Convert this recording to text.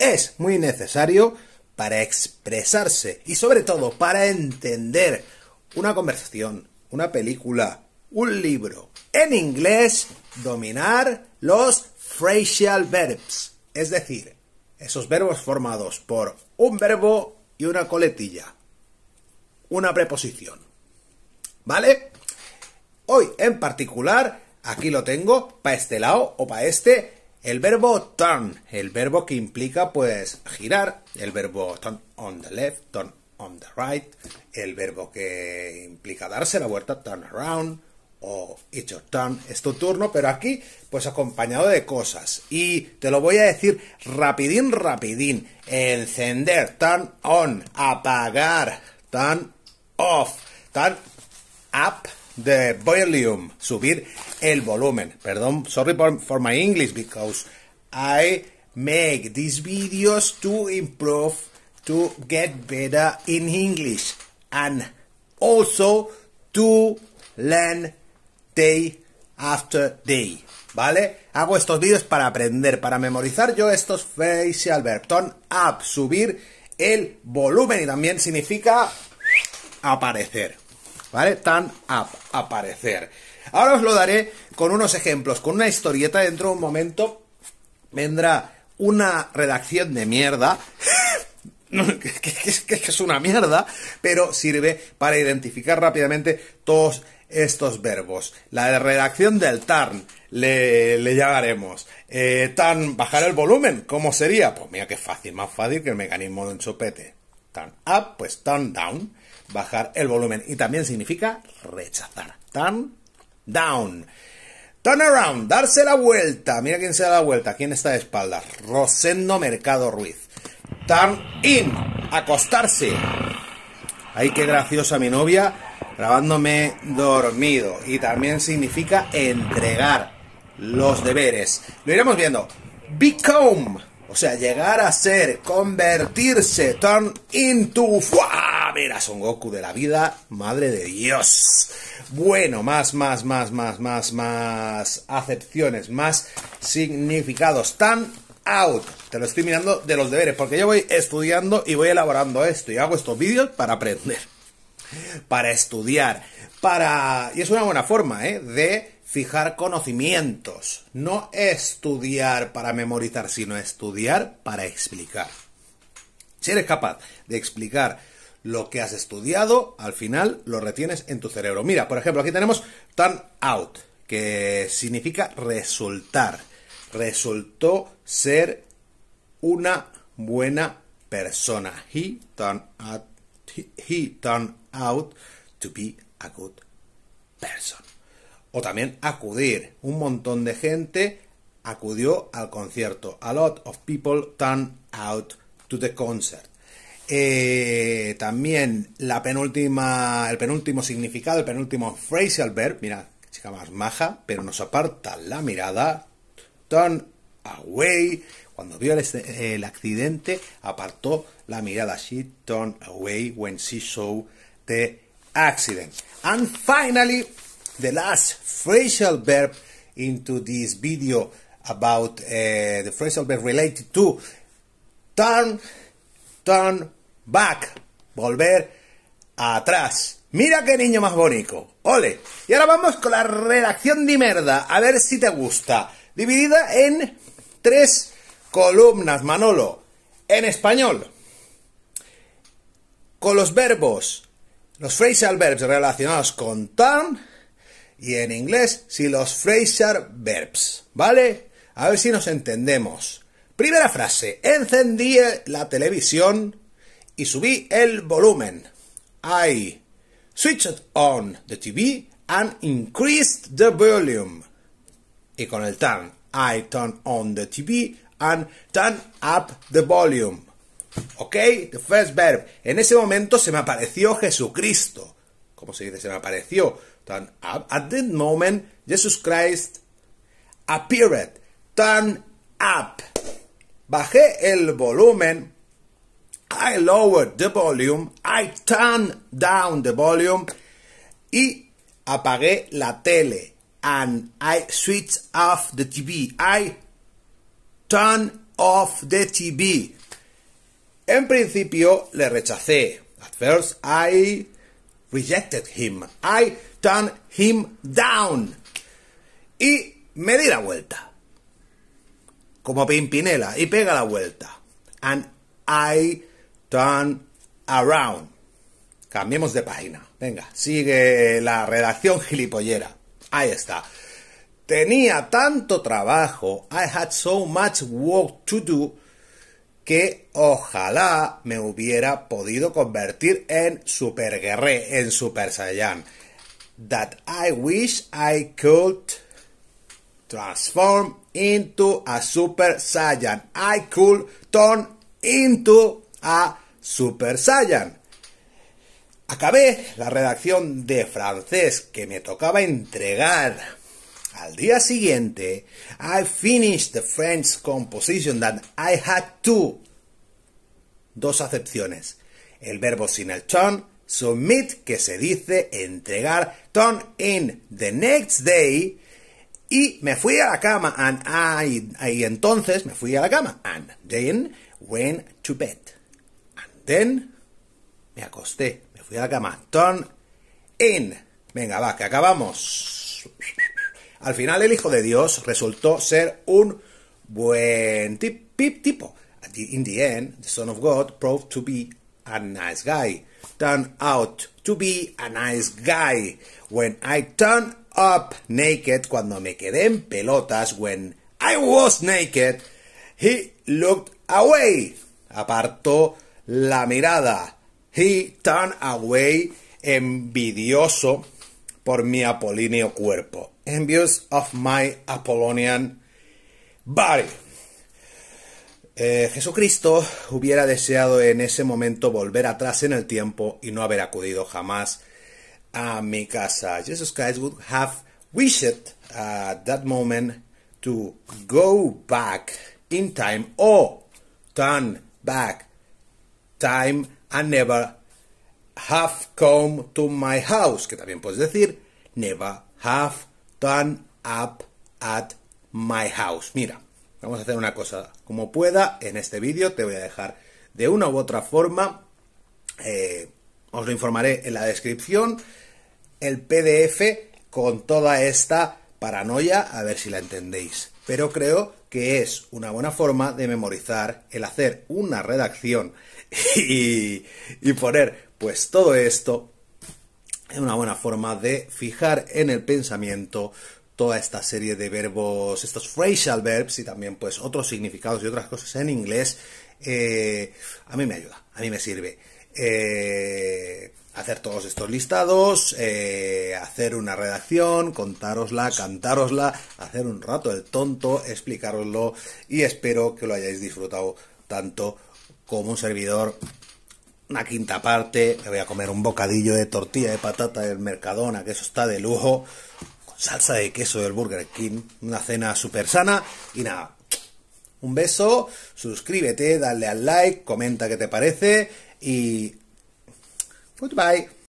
es muy necesario para expresarse y sobre todo para entender una conversación, una película, un libro. En inglés, dominar los phrasal verbs, es decir, esos verbos formados por un verbo y una coletilla, una preposición. ¿Vale? Hoy en particular, aquí lo tengo, para este lado o para este, el verbo turn, el verbo que implica pues girar, el verbo turn on the left, turn on the right, el verbo que implica darse la vuelta, turn around, o it's your turn, es tu turno, pero aquí pues acompañado de cosas. Y te lo voy a decir rapidín, rapidín. Encender, turn on, apagar, turn off, turn up, the volume, subir el volumen. Perdón, sorry for, my English because I make these videos to improve, to get better in English and also to learn day after day. ¿Vale? Hago estos vídeos para aprender, para memorizar yo estos face Alberton Turn up, subir el volumen y también significa aparecer. ¿vale? Tan a aparecer. Ahora os lo daré con unos ejemplos, con una historieta. Dentro de un momento vendrá una redacción de mierda. que, es una mierda, pero sirve para identificar rápidamente todos estos verbos. La redacción del tarn le, llamaremos. Eh, tan bajar el volumen, ¿cómo sería? Pues mira qué fácil, más fácil que el mecanismo de un Tan up, pues tan down bajar el volumen. Y también significa rechazar. Turn down. Turn around, darse la vuelta. Mira quién se da la vuelta. ¿Quién está de espaldas? Rosendo Mercado Ruiz. Turn in, acostarse. Ay, qué graciosa mi novia grabándome dormido. Y también significa entregar los deberes. Lo iremos viendo. Become o sea, llegar a ser, convertirse, turn into... ¡Fua! Mira, Son Goku de la vida, madre de Dios. Bueno, más, más, más, más, más, más acepciones, más significados. Tan out. Te lo estoy mirando de los deberes, porque yo voy estudiando y voy elaborando esto y hago estos vídeos para aprender, para estudiar, para... Y es una buena forma, ¿eh? De fijar conocimientos, no estudiar para memorizar, sino estudiar para explicar. Si eres capaz de explicar lo que has estudiado, al final lo retienes en tu cerebro. Mira, por ejemplo, aquí tenemos turn out, que significa resultar. Resultó ser una buena persona. He turned out, turned out to be a good person o también acudir. Un montón de gente acudió al concierto. A lot of people turned out to the concert. Eh, también la penúltima, el penúltimo significado, el penúltimo phrasal verb, mira, chica más maja, pero nos aparta la mirada. Turn away. Cuando vio el, el accidente, apartó la mirada. She turned away when she saw the accident. And finally, the last phrasal verb into this video about uh, the phrasal verb related to turn, turn back, volver atrás. Mira qué niño más bonito. Ole. Y ahora vamos con la redacción de merda. A ver si te gusta. Dividida en tres columnas, Manolo. En español. Con los verbos, los phrasal verbs relacionados con turn, y en inglés si los Fraser verbs, ¿vale? A ver si nos entendemos. Primera frase, encendí la televisión y subí el volumen. I switched on the TV and increased the volume. Y con el turn, I turned on the TV and turned up the volume. ¿Ok? The first verb. En ese momento se me apareció Jesucristo como se dice, se me apareció. at that moment, Jesus Christ appeared, turn up. Bajé el volumen, I lowered the volume, I turned down the volume y apagué la tele. And I switched off the TV. I turned off the TV. En principio le rechacé. At first I rejected him. I turned him down. Y me di la vuelta. Como Pimpinela. Y pega la vuelta. And I turned around. Cambiemos de página. Venga, sigue la redacción gilipollera. Ahí está. Tenía tanto trabajo. I had so much work to do que ojalá me hubiera podido convertir en Super en Super Saiyan. That I wish I could transform into a Super Saiyan. I could turn into a Super Saiyan. Acabé la redacción de francés que me tocaba entregar al día siguiente, I finished the French composition that I had to. Dos acepciones. El verbo sin el turn, submit, que se dice entregar, turn in the next day, y me fui a la cama, and I, y entonces me fui a la cama, and then went to bed. And then me acosté, me fui a la cama, turn in. Venga, va, que acabamos. Al final el Hijo de Dios resultó ser un buen tip, tipo. In the end, the Son of God proved to be a nice guy. Turned out to be a nice guy. When I turned up naked, cuando me quedé en pelotas, when I was naked, he looked away. Apartó la mirada. He turned away envidioso por mi apolíneo cuerpo of my Apollonian body. Eh, Jesucristo hubiera deseado en ese momento volver atrás en el tiempo y no haber acudido jamás a mi casa. Jesus Christ would have wished at uh, that moment to go back in time or turn back time and never have come to my house, que también puedes decir never have Turn up at my house. Mira, vamos a hacer una cosa. Como pueda, en este vídeo te voy a dejar de una u otra forma. Eh, os lo informaré en la descripción. El PDF con toda esta paranoia, a ver si la entendéis. Pero creo que es una buena forma de memorizar el hacer una redacción y, y poner pues todo esto es una buena forma de fijar en el pensamiento toda esta serie de verbos, estos phrasal verbs y también pues otros significados y otras cosas en inglés, eh, a mí me ayuda, a mí me sirve. Eh, hacer todos estos listados, eh, hacer una redacción, contárosla, cantárosla, hacer un rato el tonto, explicaroslo y espero que lo hayáis disfrutado tanto como un servidor una quinta parte, me voy a comer un bocadillo de tortilla de patata del Mercadona, que eso está de lujo, con salsa de queso del Burger King, una cena súper sana y nada. Un beso, suscríbete, dale al like, comenta qué te parece y... Goodbye.